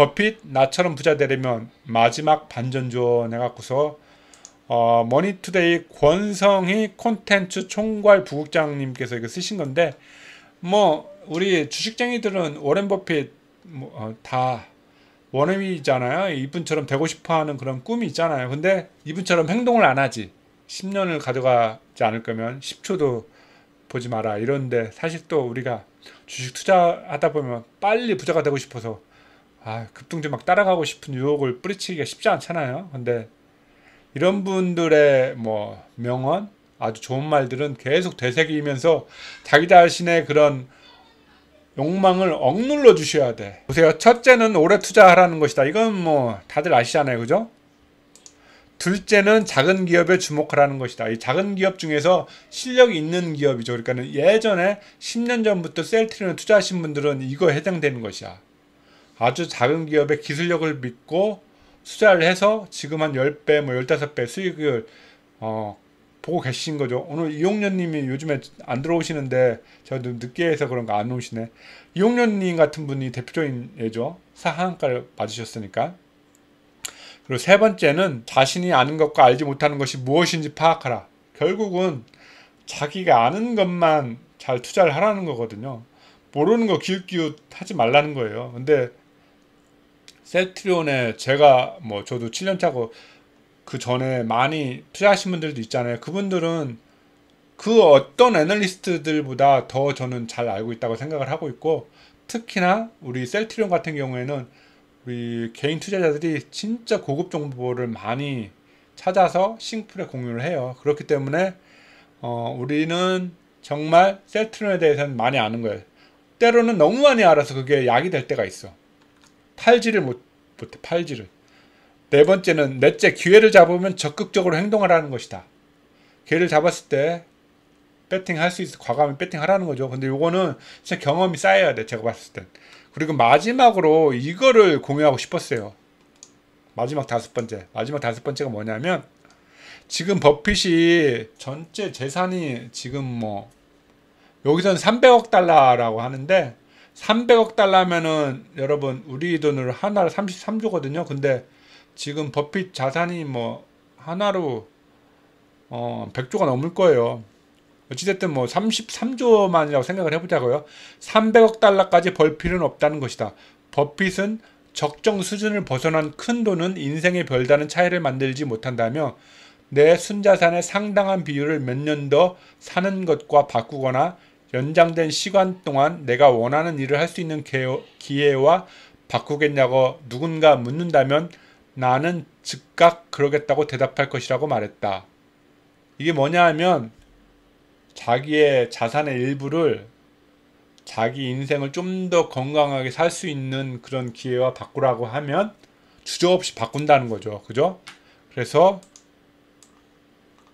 버핏 나처럼 부자 되려면 마지막 반전전 해갖고서 어, 머니투데이 권성희 콘텐츠 총괄 부국장님께서 이거 쓰신 건데 뭐 우리 주식쟁이들은 워렌 버핏 뭐, 어, 다 원음이잖아요. 이분처럼 되고 싶어하는 그런 꿈이 있잖아요. 근데 이분처럼 행동을 안 하지. 10년을 가져가지 않을 거면 10초도 보지 마라 이런데 사실 또 우리가 주식 투자하다 보면 빨리 부자가 되고 싶어서 아, 급등주 막 따라가고 싶은 유혹을 뿌리치기가 쉽지 않잖아요. 근데 이런 분들의 뭐 명언, 아주 좋은 말들은 계속 되새기면서 자기 자신의 그런 욕망을 억눌러 주셔야 돼. 보세요. 첫째는 오래 투자하라는 것이다. 이건 뭐 다들 아시잖아요. 그죠? 둘째는 작은 기업에 주목하라는 것이다. 이 작은 기업 중에서 실력 있는 기업이죠. 그러니까 예전에 10년 전부터 셀트리온 투자하신 분들은 이거 해당되는 것이야. 아주 작은 기업의 기술력을 믿고 투자를 해서 지금 한 10배, 뭐 15배 수익을 어, 보고 계신 거죠. 오늘 이용련님이 요즘에 안 들어오시는데 저도 늦게 해서 그런가 안 오시네. 이용련님 같은 분이 대표적인 예죠. 상한가를 받으셨으니까 그리고 세 번째는 자신이 아는 것과 알지 못하는 것이 무엇인지 파악하라. 결국은 자기가 아는 것만 잘 투자를 하라는 거거든요. 모르는 거 기웃기웃 하지 말라는 거예요. 근데 셀트리온에 제가 뭐 저도 7년 차고 그 전에 많이 투자하신 분들도 있잖아요. 그분들은 그 어떤 애널리스트들보다 더 저는 잘 알고 있다고 생각을 하고 있고 특히나 우리 셀트리온 같은 경우에는 우리 개인 투자자들이 진짜 고급 정보를 많이 찾아서 싱플에 공유를 해요. 그렇기 때문에 어, 우리는 정말 셀트리온에 대해서는 많이 아는 거예요. 때로는 너무 많이 알아서 그게 약이 될 때가 있어. 팔지를 못, 못해 팔지를 네 번째는 넷째 기회를 잡으면 적극적으로 행동하라는 것이다 기회를 잡았을 때 배팅 할 수 있어 과감히 배팅 하라는 거죠 근데 요거는 진짜 경험이 쌓여야 돼 제가 봤을 땐 그리고 마지막으로 이거를 공유하고 싶었어요 마지막 다섯 번째 마지막 다섯 번째가 뭐냐면 지금 버핏이 전체 재산이 지금 뭐 여기서는 300억 달러라고 하는데 300억 달러면은 여러분 우리 돈으로 하나로 33조거든요. 근데 지금 버핏 자산이 뭐 하나로 어 100조가 넘을 거예요. 어찌됐든 뭐 33조만이라고 생각을 해보자고요. 300억 달러까지 벌 필요는 없다는 것이다. 버핏은 적정 수준을 벗어난 큰 돈은 인생의 별다른 차이를 만들지 못한다며 내 순자산의 상당한 비율을 몇 년 더 사는 것과 바꾸거나 연장된 시간 동안 내가 원하는 일을 할 수 있는 기회와 바꾸겠냐고 누군가 묻는다면 나는 즉각 그러겠다고 대답할 것이라고 말했다. 이게 뭐냐 하면 자기의 자산의 일부를 자기 인생을 좀 더 건강하게 살 수 있는 그런 기회와 바꾸라고 하면 주저없이 바꾼다는 거죠. 그죠? 그래서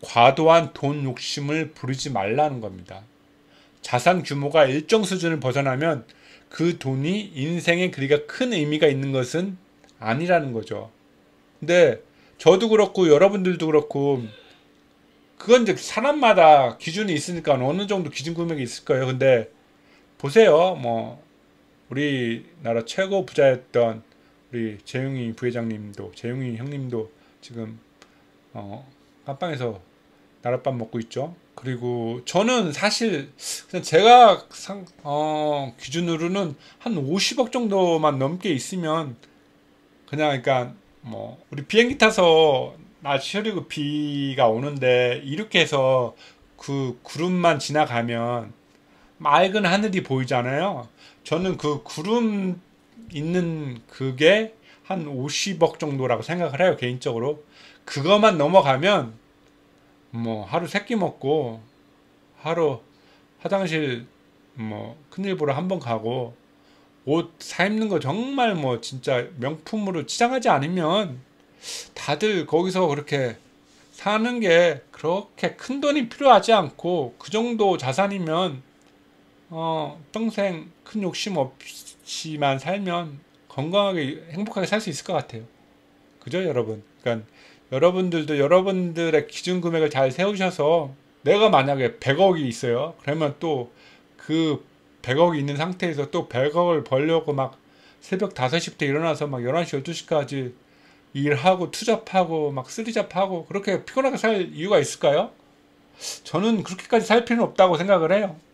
과도한 돈 욕심을 부리지 말라는 겁니다. 자산 규모가 일정 수준을 벗어나면 그 돈이 인생에 그리가 큰 의미가 있는 것은 아니라는 거죠. 근데 저도 그렇고 여러분들도 그렇고 그건 이제 사람마다 기준이 있으니까 어느 정도 기준 금액이 있을 거예요. 근데 보세요. 뭐 우리나라 최고 부자였던 우리 재용이 부회장님도 재용이 형님도 지금 어 깜빵에서 나룻밥 먹고 있죠. 그리고 저는 사실 제가 상, 어, 기준으로는 한 50억 정도만 넘게 있으면 그냥 그러니까 뭐 우리 비행기 타서 낮 시리고 비가 오는데 이렇게 해서 그 구름만 지나가면 맑은 하늘이 보이잖아요. 저는 그 구름 있는 그게 한 50억 정도라고 생각을 해요 개인적으로. 그것만 넘어가면 뭐 하루 세끼 먹고 하루 화장실 뭐 큰일 보러 한 번 가고 옷 사 입는 거 정말 뭐 진짜 명품으로 치장하지 않으면 다들 거기서 그렇게 사는 게 그렇게 큰 돈이 필요하지 않고 그 정도 자산이면 어 평생 큰 욕심 없이만 살면 건강하게 행복하게 살 수 있을 것 같아요. 그죠 여러분? 그러니까 여러분들도 여러분들의 기준 금액을 잘 세우셔서 내가 만약에 100억이 있어요. 그러면 또 그 100억이 있는 상태에서 또 100억을 벌려고 막 새벽 5시부터 일어나서 막 11시, 12시까지 일하고 투잡하고 막 쓰리잡하고 그렇게 피곤하게 살 이유가 있을까요? 저는 그렇게까지 살 필요는 없다고 생각을 해요.